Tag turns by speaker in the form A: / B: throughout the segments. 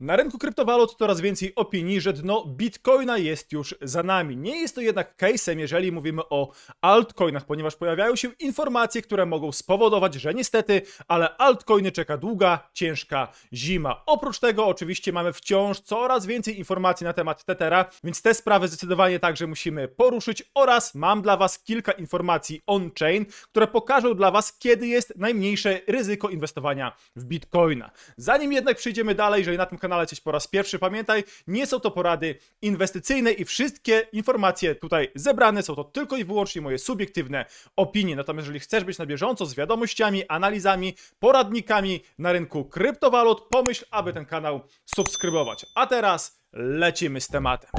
A: Na rynku kryptowalut coraz więcej opinii, że dno bitcoina jest już za nami. Nie jest to jednak case'em, jeżeli mówimy o altcoinach, ponieważ pojawiają się informacje, które mogą spowodować, że niestety, ale altcoiny czeka długa, ciężka zima. Oprócz tego oczywiście mamy wciąż coraz więcej informacji na temat Tethera, więc te sprawy zdecydowanie także musimy poruszyć oraz mam dla Was kilka informacji on-chain, które pokażą dla Was, kiedy jest najmniejsze ryzyko inwestowania w bitcoina. Zanim jednak przejdziemy dalej, jeżeli na tym kanale jesteś po raz pierwszy, pamiętaj, nie są to porady inwestycyjne i wszystkie informacje tutaj zebrane są to tylko i wyłącznie moje subiektywne opinie. Natomiast jeżeli chcesz być na bieżąco z wiadomościami, analizami, poradnikami na rynku kryptowalut, pomyśl, aby ten kanał subskrybować. A teraz lecimy z tematem.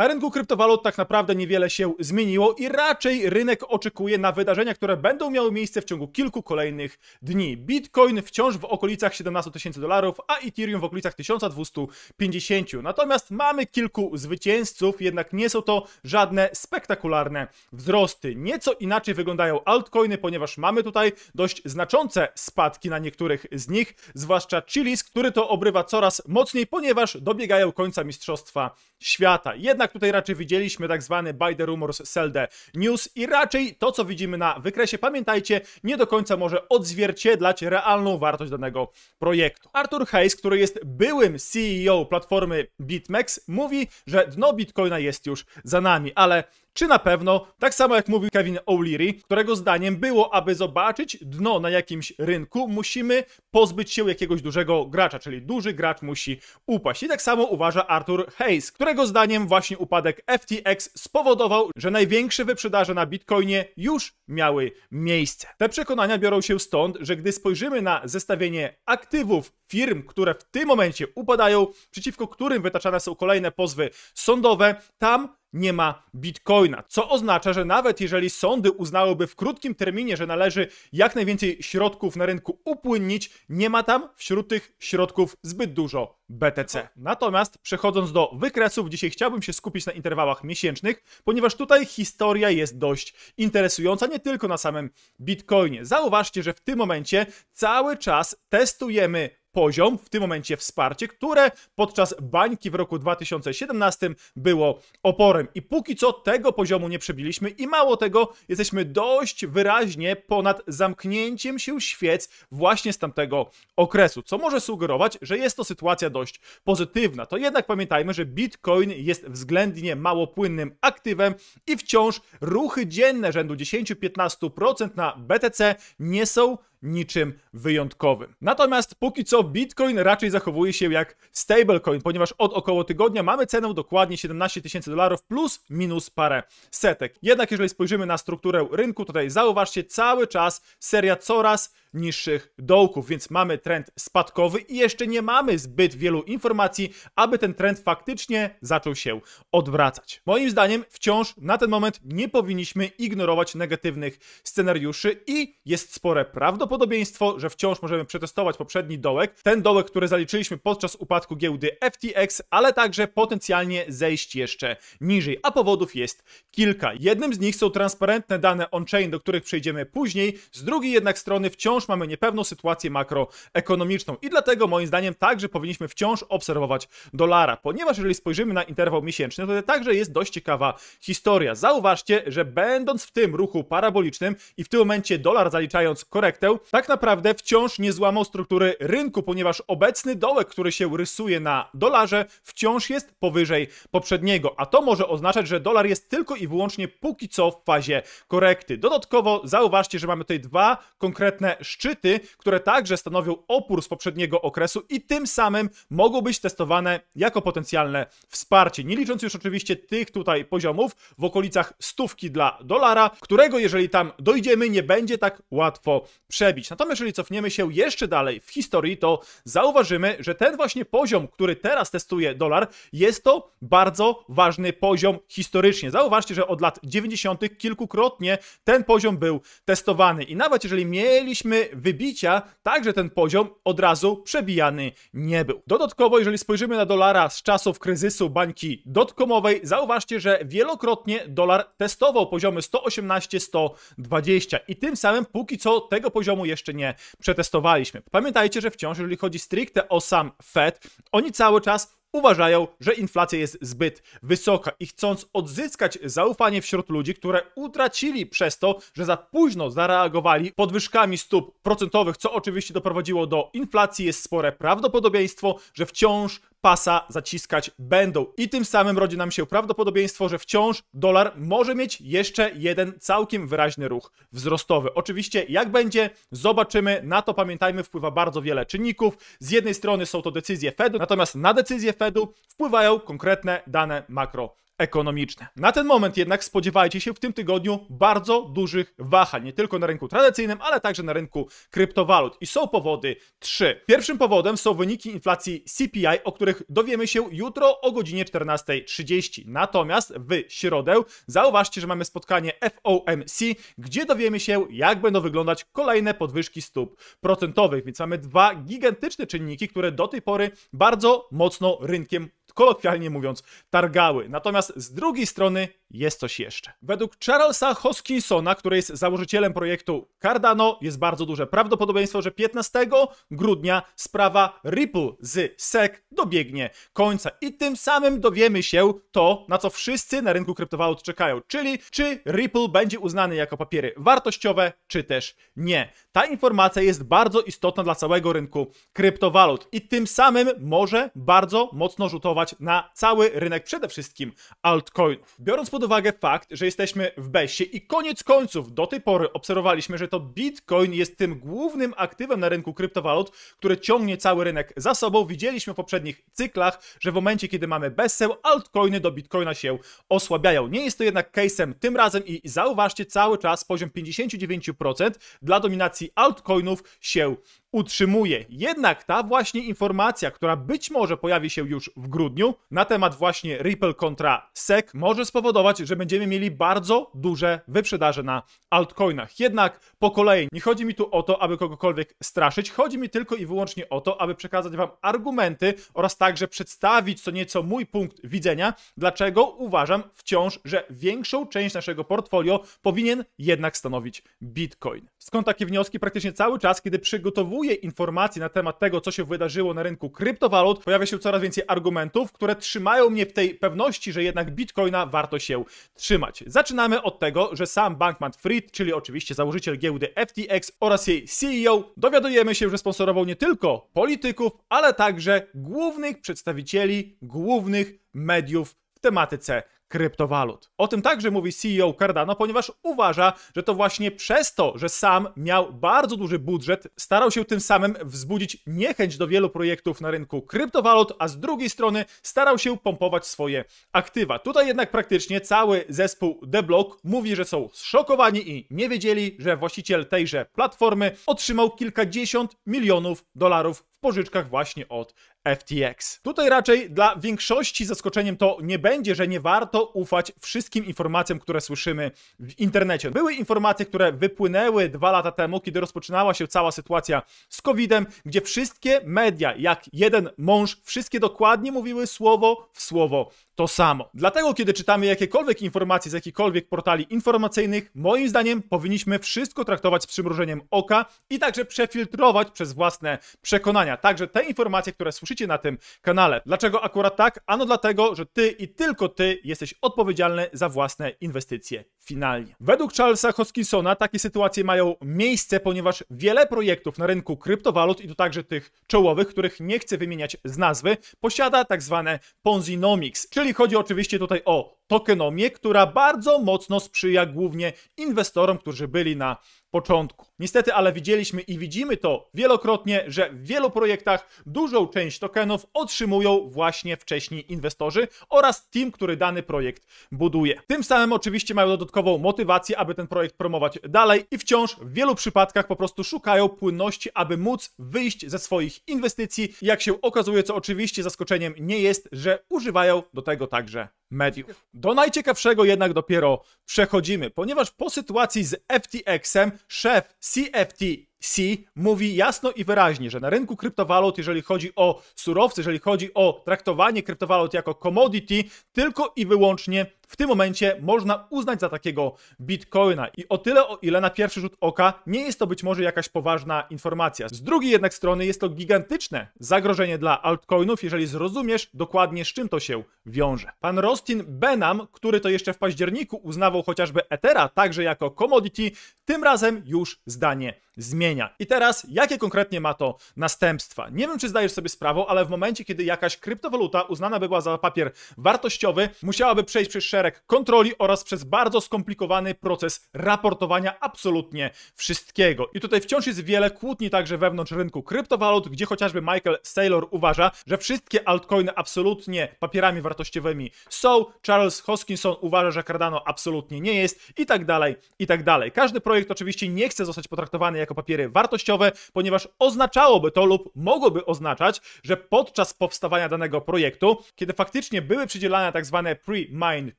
A: Na rynku kryptowalut tak naprawdę niewiele się zmieniło i raczej rynek oczekuje na wydarzenia, które będą miały miejsce w ciągu kilku kolejnych dni. Bitcoin wciąż w okolicach 17 tysięcy dolarów, a Ethereum w okolicach 1250. Natomiast mamy kilku zwycięzców, jednak nie są to żadne spektakularne wzrosty. Nieco inaczej wyglądają altcoiny, ponieważ mamy tutaj dość znaczące spadki na niektórych z nich, zwłaszcza Chilis, który to obrywa coraz mocniej, ponieważ dobiegają końca Mistrzostwa Świata. Jednak tak tutaj raczej widzieliśmy tak zwany buy the rumors, sell the news i raczej to, co widzimy na wykresie, pamiętajcie, nie do końca może odzwierciedlać realną wartość danego projektu. Arthur Hayes, który jest byłym CEO platformy BitMEX, mówi, że dno Bitcoina jest już za nami, ale czy na pewno, tak samo jak mówi Kevin O'Leary, którego zdaniem było, aby zobaczyć dno na jakimś rynku, musimy pozbyć się jakiegoś dużego gracza, czyli duży gracz musi upaść. I tak samo uważa Arthur Hayes, którego zdaniem właśnie upadek FTX spowodował, że największe wyprzedaże na Bitcoinie już miały miejsce. Te przekonania biorą się stąd, że gdy spojrzymy na zestawienie aktywów firm, które w tym momencie upadają, przeciwko którym wytaczane są kolejne pozwy sądowe, tam nie ma bitcoina. Co oznacza, że nawet jeżeli sądy uznałyby w krótkim terminie, że należy jak najwięcej środków na rynku upłynnić, nie ma tam wśród tych środków zbyt dużo BTC. Natomiast przechodząc do wykresów, dzisiaj chciałbym się skupić na interwałach miesięcznych, ponieważ tutaj historia jest dość interesująca, nie tylko na samym bitcoinie. Zauważcie, że w tym momencie cały czas testujemy poziom, w tym momencie wsparcie, które podczas bańki w roku 2017 było oporem. I póki co tego poziomu nie przebiliśmy i mało tego, jesteśmy dość wyraźnie ponad zamknięciem się świec właśnie z tamtego okresu, co może sugerować, że jest to sytuacja dość pozytywna. To jednak pamiętajmy, że Bitcoin jest względnie mało płynnym aktywem i wciąż ruchy dzienne rzędu 10-15% na BTC nie są niczym wyjątkowym. Natomiast póki co Bitcoin raczej zachowuje się jak stablecoin, ponieważ od około tygodnia mamy cenę dokładnie 17 tysięcy dolarów plus minus parę setek. Jednak jeżeli spojrzymy na strukturę rynku, tutaj zauważcie cały czas seria coraz niższych dołków, więc mamy trend spadkowy i jeszcze nie mamy zbyt wielu informacji, aby ten trend faktycznie zaczął się odwracać. Moim zdaniem wciąż na ten moment nie powinniśmy ignorować negatywnych scenariuszy i jest spore prawdopodobieństwo, że wciąż możemy przetestować poprzedni dołek, ten dołek, który zaliczyliśmy podczas upadku giełdy FTX, ale także potencjalnie zejść jeszcze niżej, a powodów jest kilka. Jednym z nich są transparentne dane on-chain, do których przejdziemy później, z drugiej jednak strony wciąż wciąż mamy niepewną sytuację makroekonomiczną i dlatego moim zdaniem także powinniśmy wciąż obserwować dolara, ponieważ jeżeli spojrzymy na interwał miesięczny, to także jest dość ciekawa historia. Zauważcie, że będąc w tym ruchu parabolicznym i w tym momencie dolar zaliczając korektę, tak naprawdę wciąż nie złamał struktury rynku, ponieważ obecny dołek, który się rysuje na dolarze, wciąż jest powyżej poprzedniego, a to może oznaczać, że dolar jest tylko i wyłącznie póki co w fazie korekty. Dodatkowo zauważcie, że mamy tutaj dwa konkretne szczyty, które także stanowią opór z poprzedniego okresu i tym samym mogą być testowane jako potencjalne wsparcie. Nie licząc już oczywiście tych tutaj poziomów w okolicach stówki dla dolara, którego jeżeli tam dojdziemy, nie będzie tak łatwo przebić. Natomiast jeżeli cofniemy się jeszcze dalej w historii, to zauważymy, że ten właśnie poziom, który teraz testuje dolar, jest to bardzo ważny poziom historycznie. Zauważcie, że od lat 90. kilkukrotnie ten poziom był testowany i nawet jeżeli mieliśmy wybicia także ten poziom od razu przebijany nie był. Dodatkowo, jeżeli spojrzymy na dolara z czasów kryzysu bańki dotkomowej, zauważcie, że wielokrotnie dolar testował poziomy 118-120 i tym samym póki co tego poziomu jeszcze nie przetestowaliśmy. Pamiętajcie, że wciąż, jeżeli chodzi stricte o sam Fed, oni cały czas uważają, że inflacja jest zbyt wysoka i chcąc odzyskać zaufanie wśród ludzi, które utracili przez to, że za późno zareagowali podwyżkami stóp procentowych, co oczywiście doprowadziło do inflacji, jest spore prawdopodobieństwo, że wciąż pasa zaciskać będą. I tym samym rodzi nam się prawdopodobieństwo, że wciąż dolar może mieć jeszcze jeden całkiem wyraźny ruch wzrostowy. Oczywiście jak będzie, zobaczymy. Na to pamiętajmy, wpływa bardzo wiele czynników. Z jednej strony są to decyzje Fedu, natomiast na decyzje Fedu wpływają konkretne dane makro ekonomiczne. Na ten moment jednak spodziewajcie się w tym tygodniu bardzo dużych wahań, nie tylko na rynku tradycyjnym, ale także na rynku kryptowalut. I są powody trzy. Pierwszym powodem są wyniki inflacji CPI, o których dowiemy się jutro o godzinie 14.30. Natomiast w środę zauważcie, że mamy spotkanie FOMC, gdzie dowiemy się, jak będą wyglądać kolejne podwyżki stóp procentowych. Więc mamy dwa gigantyczne czynniki, które do tej pory bardzo mocno rynkiem kolokwialnie mówiąc, targały. Natomiast z drugiej strony jest coś jeszcze. Według Charlesa Hoskinsona, który jest założycielem projektu Cardano, jest bardzo duże prawdopodobieństwo, że 15 grudnia sprawa Ripple z SEC dobiegnie końca i tym samym dowiemy się to, na co wszyscy na rynku kryptowalut czekają, czyli czy Ripple będzie uznany jako papiery wartościowe, czy też nie. Ta informacja jest bardzo istotna dla całego rynku kryptowalut i tym samym może bardzo mocno rzutować na cały rynek przede wszystkim altcoinów. Biorąc pod pod uwagę fakt, że jesteśmy w bezsie i koniec końców do tej pory obserwowaliśmy, że to Bitcoin jest tym głównym aktywem na rynku kryptowalut, które ciągnie cały rynek za sobą. Widzieliśmy w poprzednich cyklach, że w momencie, kiedy mamy BESEł, altcoiny do Bitcoina się osłabiają. Nie jest to jednak case'em tym razem i zauważcie cały czas poziom 59% dla dominacji altcoinów się utrzymuje. Jednak ta właśnie informacja, która być może pojawi się już w grudniu na temat właśnie Ripple kontra SEC, może spowodować, że będziemy mieli bardzo duże wyprzedaże na altcoinach. Jednak po kolei, nie chodzi mi tu o to, aby kogokolwiek straszyć, chodzi mi tylko i wyłącznie o to, aby przekazać Wam argumenty oraz także przedstawić co nieco mój punkt widzenia, dlaczego uważam wciąż, że większą część naszego portfolio powinien jednak stanowić Bitcoin. Skąd takie wnioski? Praktycznie cały czas, kiedy przygotowuję informacji na temat tego, co się wydarzyło na rynku kryptowalut, pojawia się coraz więcej argumentów, które trzymają mnie w tej pewności, że jednak bitcoina warto się trzymać. Zaczynamy od tego, że sam Bankman Fried, czyli oczywiście założyciel giełdy FTX oraz jej CEO, dowiadujemy się, że sponsorował nie tylko polityków, ale także głównych przedstawicieli głównych mediów w tematyce kryptowalut. O tym także mówi CEO Cardano, ponieważ uważa, że to właśnie przez to, że sam miał bardzo duży budżet, starał się tym samym wzbudzić niechęć do wielu projektów na rynku kryptowalut, a z drugiej strony starał się pompować swoje aktywa. Tutaj jednak praktycznie cały zespół The Block mówi, że są zszokowani i nie wiedzieli, że właściciel tejże platformy otrzymał kilkadziesiąt milionów dolarów w pożyczkach właśnie od FTX. Tutaj raczej dla większości zaskoczeniem to nie będzie, że nie warto ufać wszystkim informacjom, które słyszymy w internecie. Były informacje, które wypłynęły dwa lata temu, kiedy rozpoczynała się cała sytuacja z COVID-em, gdzie wszystkie media, jak jeden mąż, wszystkie dokładnie mówiły słowo w słowo to samo. Dlatego, kiedy czytamy jakiekolwiek informacje z jakichkolwiek portali informacyjnych, moim zdaniem powinniśmy wszystko traktować z przymrużeniem oka i także przefiltrować przez własne przekonania. Także te informacje, które słyszymy, uczycie na tym kanale. Dlaczego akurat tak? Ano dlatego, że ty i tylko ty jesteś odpowiedzialny za własne inwestycje finalnie. Według Charlesa Hoskinsona takie sytuacje mają miejsce, ponieważ wiele projektów na rynku kryptowalut i to także tych czołowych, których nie chcę wymieniać z nazwy, posiada tak zwane Ponzinomics, czyli chodzi oczywiście tutaj o tokenomię, która bardzo mocno sprzyja głównie inwestorom, którzy byli na początku. Niestety, ale widzieliśmy i widzimy to wielokrotnie, że w wielu projektach dużą część tokenów otrzymują właśnie wcześniej inwestorzy oraz team, który dany projekt buduje. Tym samym oczywiście mają dodatkową motywację, aby ten projekt promować dalej i wciąż w wielu przypadkach po prostu szukają płynności, aby móc wyjść ze swoich inwestycji. Jak się okazuje, co oczywiście zaskoczeniem nie jest, że używają do tego także mediów. Do najciekawszego jednak dopiero przechodzimy, ponieważ po sytuacji z FTX-em szef CFT C mówi jasno i wyraźnie, że na rynku kryptowalut, jeżeli chodzi o surowce, jeżeli chodzi o traktowanie kryptowalut jako commodity, tylko i wyłącznie w tym momencie można uznać za takiego bitcoina. I o tyle, o ile na pierwszy rzut oka nie jest to być może jakaś poważna informacja. Z drugiej jednak strony jest to gigantyczne zagrożenie dla altcoinów, jeżeli zrozumiesz dokładnie z czym to się wiąże. Pan Rostin Benam, który to jeszcze w październiku uznawał chociażby Ethera także jako commodity, tym razem już zdanie zmienił zmienia. I teraz, jakie konkretnie ma to następstwa? Nie wiem, czy zdajesz sobie sprawę, ale w momencie, kiedy jakaś kryptowaluta uznana by była za papier wartościowy, musiałaby przejść przez szereg kontroli oraz przez bardzo skomplikowany proces raportowania absolutnie wszystkiego. I tutaj wciąż jest wiele kłótni także wewnątrz rynku kryptowalut, gdzie chociażby Michael Saylor uważa, że wszystkie altcoiny absolutnie papierami wartościowymi są, Charles Hoskinson uważa, że Cardano absolutnie nie jest i tak dalej, i tak dalej. Każdy projekt oczywiście nie chce zostać potraktowany jako papier wartościowe, ponieważ oznaczałoby to lub mogłoby oznaczać, że podczas powstawania danego projektu, kiedy faktycznie były przydzielane tak zwane pre-mine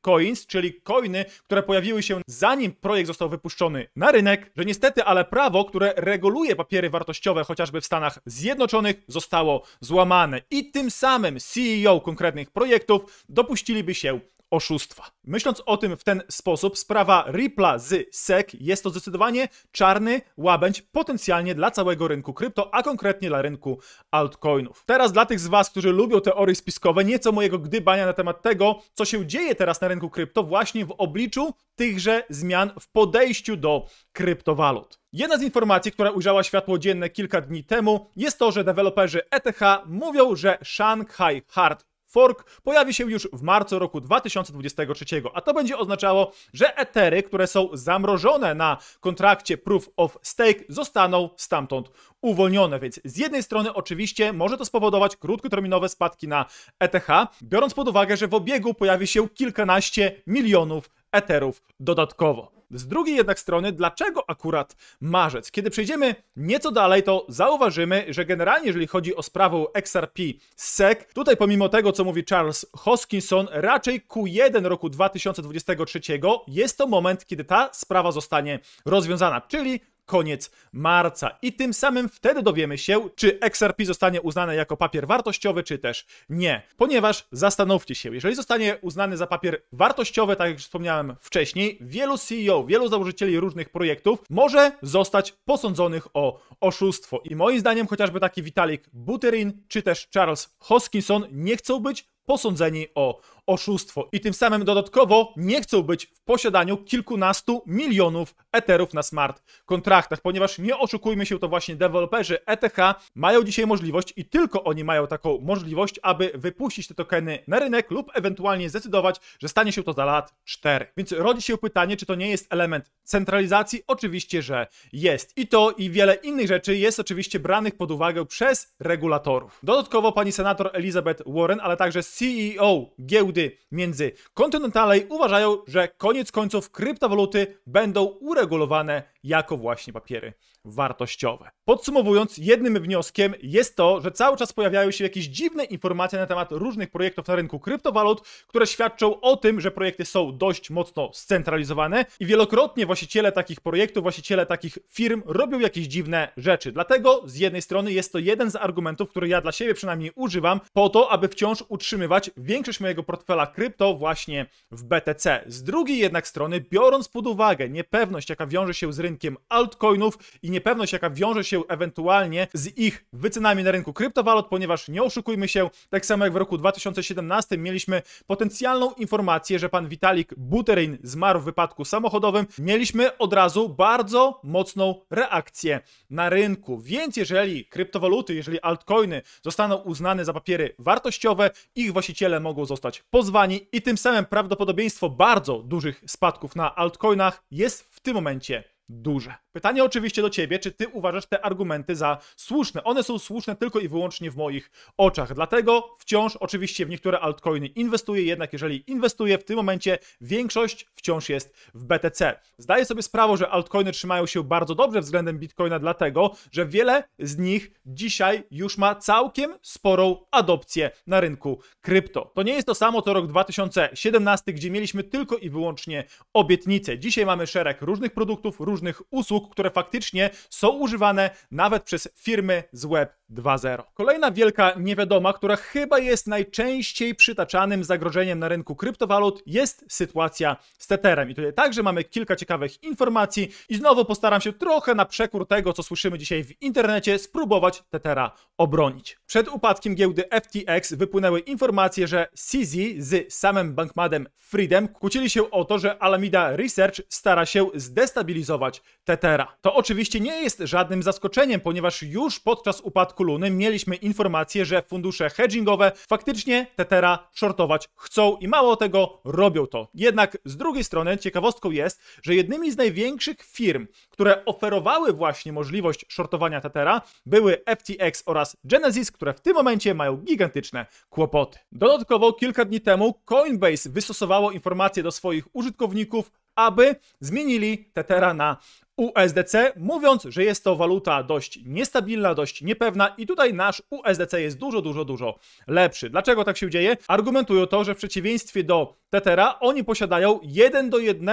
A: coins, czyli coiny, które pojawiły się zanim projekt został wypuszczony na rynek, że niestety, ale prawo, które reguluje papiery wartościowe chociażby w Stanach Zjednoczonych, zostało złamane i tym samym CEO konkretnych projektów dopuściliby się oszustwa. Myśląc o tym w ten sposób, sprawa Ripple z SEC jest to zdecydowanie czarny łabędź potencjalnie dla całego rynku krypto, a konkretnie dla rynku altcoinów. Teraz dla tych z Was, którzy lubią teorie spiskowe, nieco mojego gdybania na temat tego, co się dzieje teraz na rynku krypto właśnie w obliczu tychże zmian w podejściu do kryptowalut. Jedna z informacji, która ujrzała światło dzienne kilka dni temu, jest to, że deweloperzy ETH mówią, że Shanghai Hard fork pojawi się już w marcu roku 2023, a to będzie oznaczało, że etery, które są zamrożone na kontrakcie Proof of Stake, zostaną stamtąd uwolnione. Więc z jednej strony oczywiście może to spowodować krótkoterminowe spadki na ETH, biorąc pod uwagę, że w obiegu pojawi się kilkanaście milionów eterów dodatkowo. Z drugiej jednak strony, dlaczego akurat marzec? Kiedy przejdziemy nieco dalej, to zauważymy, że generalnie jeżeli chodzi o sprawę XRP SEC, tutaj pomimo tego, co mówi Charles Hoskinson, raczej Q1 roku 2023 jest to moment, kiedy ta sprawa zostanie rozwiązana, czyli koniec marca. I tym samym wtedy dowiemy się, czy XRP zostanie uznane jako papier wartościowy, czy też nie. Ponieważ zastanówcie się, jeżeli zostanie uznany za papier wartościowy, tak jak wspomniałem wcześniej, wielu CEO, wielu założycieli różnych projektów może zostać posądzonych o oszustwo. I moim zdaniem chociażby taki Vitalik Buterin, czy też Charles Hoskinson nie chcą być posądzeni o oszustwo i tym samym dodatkowo nie chcą być w posiadaniu kilkunastu milionów eterów na smart kontraktach, ponieważ nie oszukujmy się, to właśnie deweloperzy ETH mają dzisiaj możliwość i tylko oni mają taką możliwość, aby wypuścić te tokeny na rynek lub ewentualnie zdecydować, że stanie się to za lat 4. Więc rodzi się pytanie, czy to nie jest element centralizacji? Oczywiście, że jest. I to i wiele innych rzeczy jest oczywiście branych pod uwagę przez regulatorów. Dodatkowo pani senator Elizabeth Warren, ale także CEO giełdy Nigdy międzykontynentalnej uważają, że koniec końców kryptowaluty będą uregulowane jako właśnie papiery wartościowe. Podsumowując, jednym wnioskiem jest to, że cały czas pojawiają się jakieś dziwne informacje na temat różnych projektów na rynku kryptowalut, które świadczą o tym, że projekty są dość mocno scentralizowane i wielokrotnie właściciele takich projektów, właściciele takich firm robią jakieś dziwne rzeczy. Dlatego z jednej strony jest to jeden z argumentów, który ja dla siebie przynajmniej używam po to, aby wciąż utrzymywać większość mojego portfela krypto właśnie w BTC. Z drugiej jednak strony, biorąc pod uwagę niepewność, jaka wiąże się z rynkiem, rynkiem altcoinów i niepewność, jaka wiąże się ewentualnie z ich wycenami na rynku kryptowalut, ponieważ nie oszukujmy się, tak samo jak w roku 2017 mieliśmy potencjalną informację, że pan Witalik Buterin zmarł w wypadku samochodowym, mieliśmy od razu bardzo mocną reakcję na rynku. Więc jeżeli kryptowaluty, jeżeli altcoiny zostaną uznane za papiery wartościowe, ich właściciele mogą zostać pozwani i tym samym prawdopodobieństwo bardzo dużych spadków na altcoinach jest w tym momencie дуже. Pytanie oczywiście do ciebie, czy ty uważasz te argumenty za słuszne? One są słuszne tylko i wyłącznie w moich oczach. Dlatego wciąż oczywiście w niektóre altcoiny inwestuję, jednak jeżeli inwestuję w tym momencie, większość wciąż jest w BTC. Zdaję sobie sprawę, że altcoiny trzymają się bardzo dobrze względem Bitcoina, dlatego że wiele z nich dzisiaj już ma całkiem sporą adopcję na rynku krypto. To nie jest to samo co rok 2017, gdzie mieliśmy tylko i wyłącznie obietnice. Dzisiaj mamy szereg różnych produktów, różnych usług, które faktycznie są używane nawet przez firmy z Web 2.0. Kolejna wielka niewiadoma, która chyba jest najczęściej przytaczanym zagrożeniem na rynku kryptowalut, jest sytuacja z Tetherem. I tutaj także mamy kilka ciekawych informacji i znowu postaram się trochę na przekór tego, co słyszymy dzisiaj w internecie, spróbować Tethera obronić. Przed upadkiem giełdy FTX wypłynęły informacje, że CZ z samym bankmadem Freedom kłócili się o to, że Alameda Research stara się zdestabilizować Tethera. To oczywiście nie jest żadnym zaskoczeniem, ponieważ już podczas upadku Luny mieliśmy informację, że fundusze hedgingowe faktycznie Tetera shortować chcą i mało tego robią to. Jednak z drugiej strony ciekawostką jest, że jednymi z największych firm, które oferowały właśnie możliwość shortowania Tetera były FTX oraz Genesis, które w tym momencie mają gigantyczne kłopoty. Dodatkowo kilka dni temu Coinbase wystosowało informacje do swoich użytkowników, aby zmienili Tetera na USDC, mówiąc, że jest to waluta dość niestabilna, dość niepewna i tutaj nasz USDC jest dużo, dużo, dużo lepszy. Dlaczego tak się dzieje? Argumentują to, że w przeciwieństwie do Tethera oni posiadają 1 do 1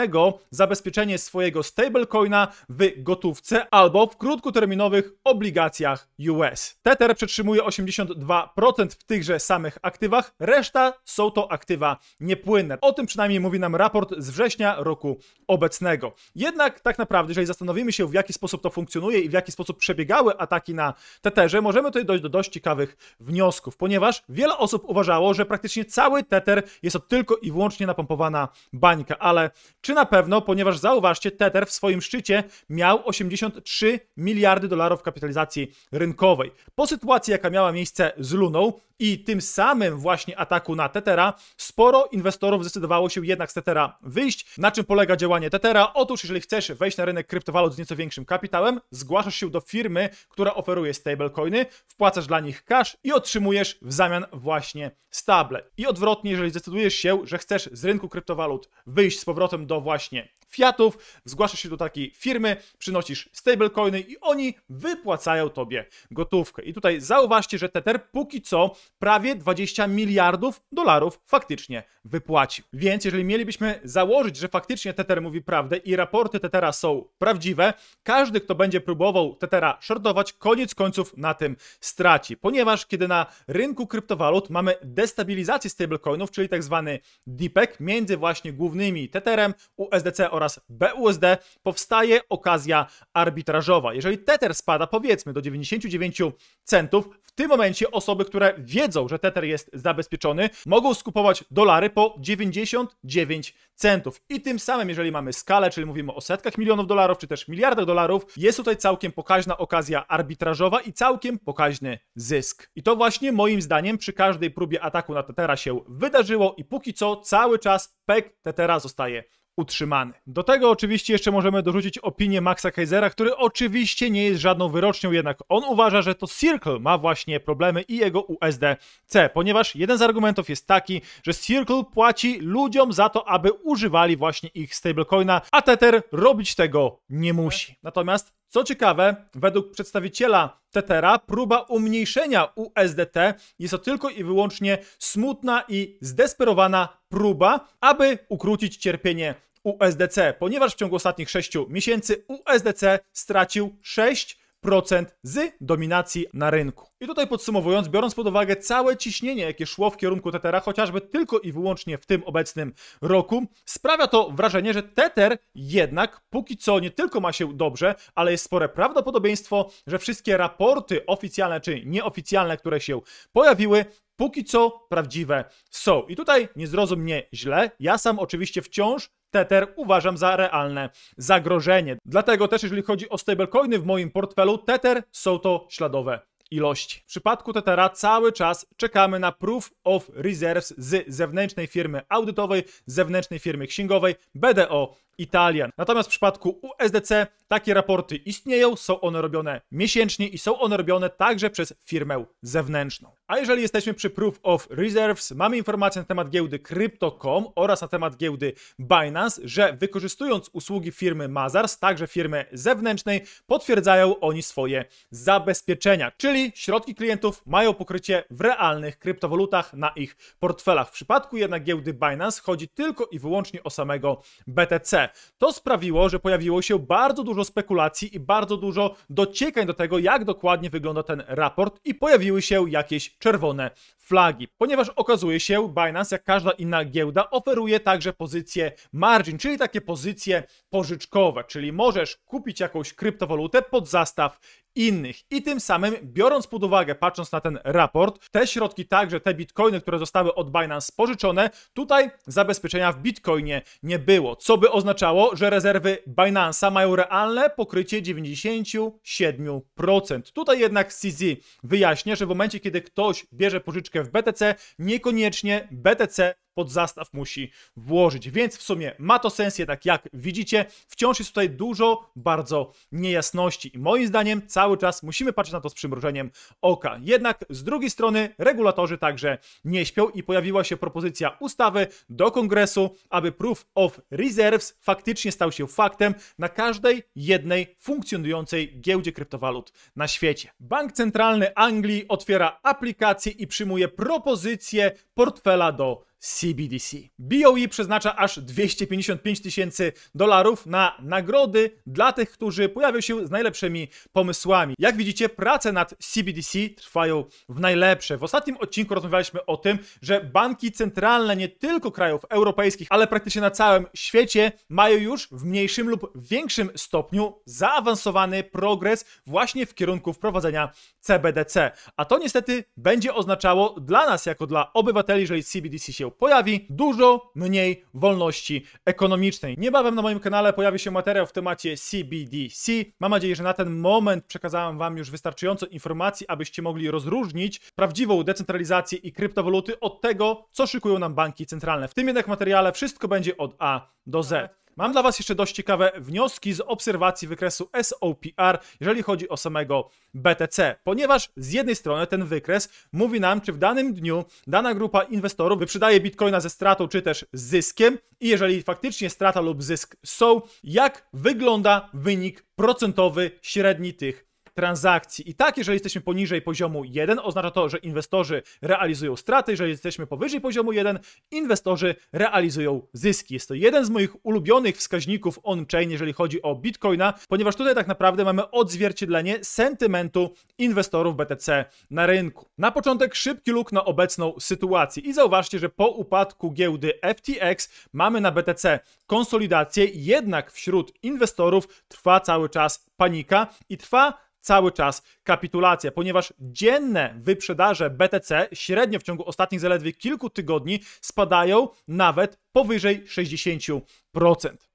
A: zabezpieczenie swojego stablecoina w gotówce albo w krótkoterminowych obligacjach US. Tether przetrzymuje 82% w tychże samych aktywach, reszta są to aktywa niepłynne. O tym przynajmniej mówi nam raport z września roku obecnego. Jednak tak naprawdę, jeżeli zastanowimy się, w jaki sposób to funkcjonuje i w jaki sposób przebiegały ataki na Teterze, możemy tutaj dojść do dość ciekawych wniosków, ponieważ wiele osób uważało, że praktycznie cały Teter jest to tylko i wyłącznie napompowana bańka, ale czy na pewno, ponieważ zauważcie, Teter w swoim szczycie miał 83 miliardy dolarów kapitalizacji rynkowej. Po sytuacji, jaka miała miejsce z Luną, i tym samym właśnie ataku na Tetera sporo inwestorów zdecydowało się jednak z Tetera wyjść. Na czym polega działanie Tetera? Otóż jeżeli chcesz wejść na rynek kryptowalut z nieco większym kapitałem, zgłaszasz się do firmy, która oferuje stablecoiny, wpłacasz dla nich cash i otrzymujesz w zamian właśnie stable. I odwrotnie, jeżeli zdecydujesz się, że chcesz z rynku kryptowalut wyjść z powrotem do właśnie fiatów, zgłaszasz się do takiej firmy, przynosisz stablecoiny i oni wypłacają tobie gotówkę. I tutaj zauważcie, że Tether póki co prawie 20 miliardów dolarów faktycznie wypłaci. Więc jeżeli mielibyśmy założyć, że faktycznie Tether mówi prawdę i raporty Tethera są prawdziwe, każdy, kto będzie próbował Tethera shortować, koniec końców na tym straci. Ponieważ kiedy na rynku kryptowalut mamy destabilizację stablecoinów, czyli tak zwany dipek między właśnie głównymi Tetherem, USDC oraz oraz BUSD powstaje okazja arbitrażowa. Jeżeli Tether spada powiedzmy do 99 centów, w tym momencie osoby, które wiedzą, że Tether jest zabezpieczony, mogą skupować dolary po 99 centów. I tym samym, jeżeli mamy skalę, czyli mówimy o setkach milionów dolarów, czy też miliardach dolarów, jest tutaj całkiem pokaźna okazja arbitrażowa i całkiem pokaźny zysk. I to właśnie moim zdaniem przy każdej próbie ataku na Tetera się wydarzyło i póki co cały czas peg Tetera zostaje utrzymany. Do tego oczywiście jeszcze możemy dorzucić opinię Maxa Kaisera, który oczywiście nie jest żadną wyrocznią, jednak on uważa, że to Circle ma właśnie problemy i jego USDC, ponieważ jeden z argumentów jest taki, że Circle płaci ludziom za to, aby używali właśnie ich stablecoina, a Tether robić tego nie musi. Natomiast co ciekawe, według przedstawiciela Tethera próba umniejszenia USDT jest to tylko i wyłącznie smutna i zdesperowana próba, aby ukrócić cierpienie USDC, ponieważ w ciągu ostatnich 6 miesięcy USDC stracił 6 procent z dominacji na rynku. I tutaj podsumowując, biorąc pod uwagę całe ciśnienie, jakie szło w kierunku Tetera, chociażby tylko i wyłącznie w tym obecnym roku, sprawia to wrażenie, że Teter jednak póki co nie tylko ma się dobrze, ale jest spore prawdopodobieństwo, że wszystkie raporty oficjalne czy nieoficjalne, które się pojawiły, póki co prawdziwe są. I tutaj nie zrozum mnie źle, ja sam oczywiście wciąż Tether uważam za realne zagrożenie. Dlatego też jeżeli chodzi o stablecoiny w moim portfelu, Tether są to śladowe ilości. W przypadku Tethera cały czas czekamy na proof of reserves z zewnętrznej firmy audytowej, zewnętrznej firmy księgowej, BDO Italian. Natomiast w przypadku USDC takie raporty istnieją, są one robione miesięcznie i są one robione także przez firmę zewnętrzną. A jeżeli jesteśmy przy Proof of Reserves, mamy informację na temat giełdy Crypto.com oraz na temat giełdy Binance, że wykorzystując usługi firmy Mazars, także firmy zewnętrznej, potwierdzają oni swoje zabezpieczenia, czyli środki klientów mają pokrycie w realnych kryptowalutach na ich portfelach. W przypadku jednak giełdy Binance chodzi tylko i wyłącznie o samego BTC. To sprawiło, że pojawiło się bardzo dużo spekulacji i bardzo dużo dociekań do tego, jak dokładnie wygląda ten raport i pojawiły się jakieś czerwone flagi. Ponieważ okazuje się, Binance, jak każda inna giełda, oferuje także pozycje margin, czyli takie pozycje pożyczkowe, czyli możesz kupić jakąś kryptowalutę pod zastaw innych. I tym samym, biorąc pod uwagę, patrząc na ten raport, te środki, także te bitcoiny, które zostały od Binance pożyczone, tutaj zabezpieczenia w bitcoinie nie było, co by oznaczało, że rezerwy Binance'a mają realne pokrycie 97%. Tutaj jednak CZ wyjaśnia, że w momencie, kiedy ktoś bierze pożyczkę w BTC, niekoniecznie BTC pod zastaw musi włożyć. Więc w sumie ma to sens, jednak jak widzicie, wciąż jest tutaj dużo bardzo niejasności i moim zdaniem cały czas musimy patrzeć na to z przymrużeniem oka. Jednak z drugiej strony regulatorzy także nie śpią i pojawiła się propozycja ustawy do kongresu, aby proof of reserves faktycznie stał się faktem na każdej jednej funkcjonującej giełdzie kryptowalut na świecie. Bank Centralny Anglii otwiera aplikację i przyjmuje propozycję portfela do CBDC. BOE przeznacza aż 255 tysięcy dolarów na nagrody dla tych, którzy pojawią się z najlepszymi pomysłami. Jak widzicie, prace nad CBDC trwają w najlepsze. W ostatnim odcinku rozmawialiśmy o tym, że banki centralne nie tylko krajów europejskich, ale praktycznie na całym świecie mają już w mniejszym lub większym stopniu zaawansowany progres właśnie w kierunku wprowadzenia CBDC. A to niestety będzie oznaczało dla nas, jako dla obywateli, jeżeli CBDC się się pojawi dużo mniej wolności ekonomicznej. Niebawem na moim kanale pojawi się materiał w temacie CBDC. Mam nadzieję, że na ten moment przekazałem Wam już wystarczająco informacji, abyście mogli rozróżnić prawdziwą decentralizację i kryptowaluty od tego, co szykują nam banki centralne. W tym jednak materiale wszystko będzie od A do Z. Mam dla Was jeszcze dość ciekawe wnioski z obserwacji wykresu SOPR, jeżeli chodzi o samego BTC, ponieważ z jednej strony ten wykres mówi nam, czy w danym dniu dana grupa inwestorów wyprzedaje bitcoina ze stratą, czy też zyskiem, i jeżeli faktycznie strata lub zysk są, jak wygląda wynik procentowy średni tych transakcji. I tak, jeżeli jesteśmy poniżej poziomu 1, oznacza to, że inwestorzy realizują straty, jeżeli jesteśmy powyżej poziomu 1, inwestorzy realizują zyski. Jest to jeden z moich ulubionych wskaźników on-chain, jeżeli chodzi o Bitcoina, ponieważ tutaj tak naprawdę mamy odzwierciedlenie sentymentu inwestorów BTC na rynku. Na początek szybki luk na obecną sytuację i zauważcie, że po upadku giełdy FTX mamy na BTC konsolidację, jednak wśród inwestorów trwa cały czas panika i trwa cały czas kapitulacja, ponieważ dzienne wyprzedaże BTC średnio w ciągu ostatnich zaledwie kilku tygodni spadają nawet powyżej 60%.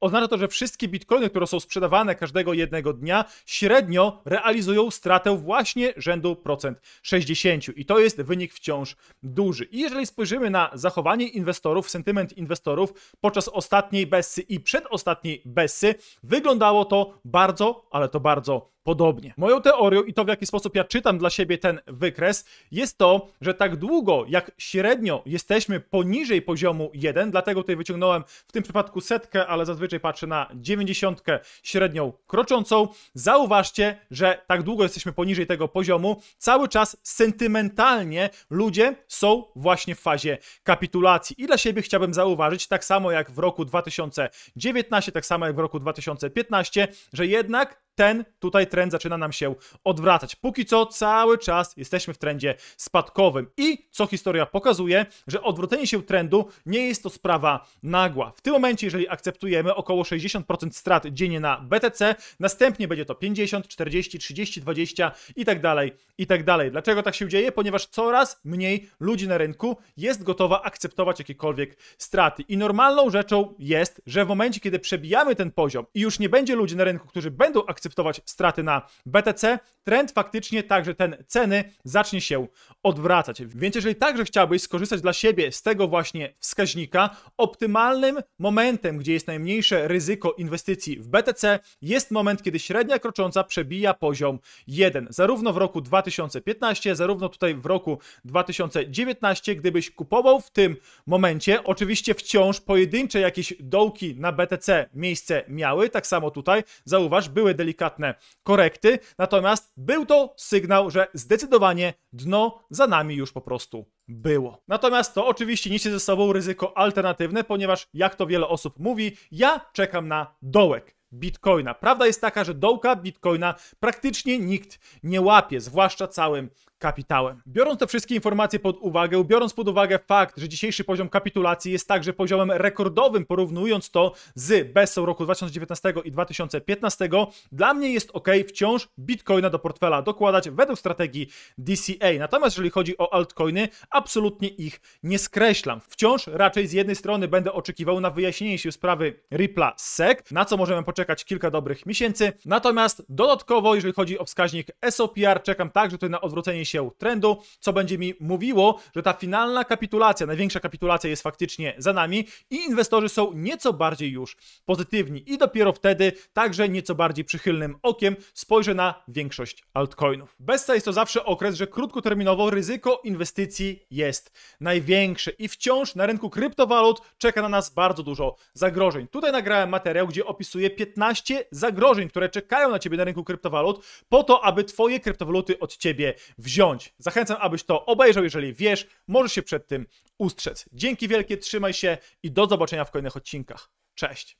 A: Oznacza to, że wszystkie bitcoiny, które są sprzedawane każdego jednego dnia, średnio realizują stratę właśnie rzędu procent 60. I to jest wynik wciąż duży. I jeżeli spojrzymy na zachowanie inwestorów, sentyment inwestorów podczas ostatniej bessy i przedostatniej bessy, wyglądało to bardzo, ale to bardzo podobnie. Moją teorią i to, w jaki sposób ja czytam dla siebie ten wykres, jest to, że tak długo jak średnio jesteśmy poniżej poziomu 1, dlatego Tutaj wyciągnąłem w tym przypadku setkę, ale zazwyczaj patrzę na dziewięćdziesiątkę średnią kroczącą. Zauważcie, że tak długo jesteśmy poniżej tego poziomu, cały czas sentymentalnie ludzie są właśnie w fazie kapitulacji. I dla siebie chciałbym zauważyć, tak samo jak w roku 2019, tak samo jak w roku 2015, że jednak ten tutaj trend zaczyna nam się odwracać. Póki co cały czas jesteśmy w trendzie spadkowym i co historia pokazuje, że odwrócenie się trendu nie jest to sprawa nagła. W tym momencie, jeżeli akceptujemy około 60% strat dziennie na BTC, następnie będzie to 50, 40, 30, 20 i tak dalej, i tak dalej. Dlaczego tak się dzieje? Ponieważ coraz mniej ludzi na rynku jest gotowa akceptować jakiekolwiek straty. I normalną rzeczą jest, że w momencie, kiedy przebijamy ten poziom i już nie będzie ludzi na rynku, którzy będą akceptować straty na BTC, trend faktycznie także ten ceny zacznie się odwracać. Więc jeżeli także chciałbyś skorzystać dla siebie z tego właśnie wskaźnika, optymalnym momentem, gdzie jest najmniejsze ryzyko inwestycji w BTC, jest moment, kiedy średnia krocząca przebija poziom 1. Zarówno w roku 2000 2015, zarówno tutaj w roku 2019, gdybyś kupował w tym momencie, oczywiście wciąż pojedyncze jakieś dołki na BTC miejsce miały, tak samo tutaj, zauważ, były delikatne korekty, natomiast był to sygnał, że zdecydowanie dno za nami już po prostu było. Natomiast to oczywiście niesie ze sobą ryzyko alternatywne, ponieważ jak to wiele osób mówi, ja czekam na dołek. Bitcoina. Prawda jest taka, że dołka Bitcoina praktycznie nikt nie łapie, zwłaszcza całym kapitałem. Biorąc te wszystkie informacje pod uwagę, biorąc pod uwagę fakt, że dzisiejszy poziom kapitulacji jest także poziomem rekordowym, porównując to z BESą roku 2019 i 2015, dla mnie jest ok wciąż bitcoina do portfela dokładać według strategii DCA. Natomiast jeżeli chodzi o altcoiny, absolutnie ich nie skreślam. Wciąż raczej z jednej strony będę oczekiwał na wyjaśnienie się sprawy Ripple'a SEC, na co możemy poczekać kilka dobrych miesięcy. Natomiast dodatkowo, jeżeli chodzi o wskaźnik SOPR, czekam także tutaj na odwrócenie się trendu, co będzie mi mówiło, że ta finalna kapitulacja, największa kapitulacja jest faktycznie za nami i inwestorzy są nieco bardziej już pozytywni i dopiero wtedy także nieco bardziej przychylnym okiem spojrzę na większość altcoinów. Bessa jest to zawsze okres, że krótkoterminowo ryzyko inwestycji jest największe i wciąż na rynku kryptowalut czeka na nas bardzo dużo zagrożeń. Tutaj nagrałem materiał, gdzie opisuję 15 zagrożeń, które czekają na ciebie na rynku kryptowalut po to, aby twoje kryptowaluty od ciebie wziąć wziąć. Zachęcam, abyś to obejrzał, jeżeli wiesz, możesz się przed tym ustrzec. Dzięki wielkie, trzymaj się i do zobaczenia w kolejnych odcinkach. Cześć!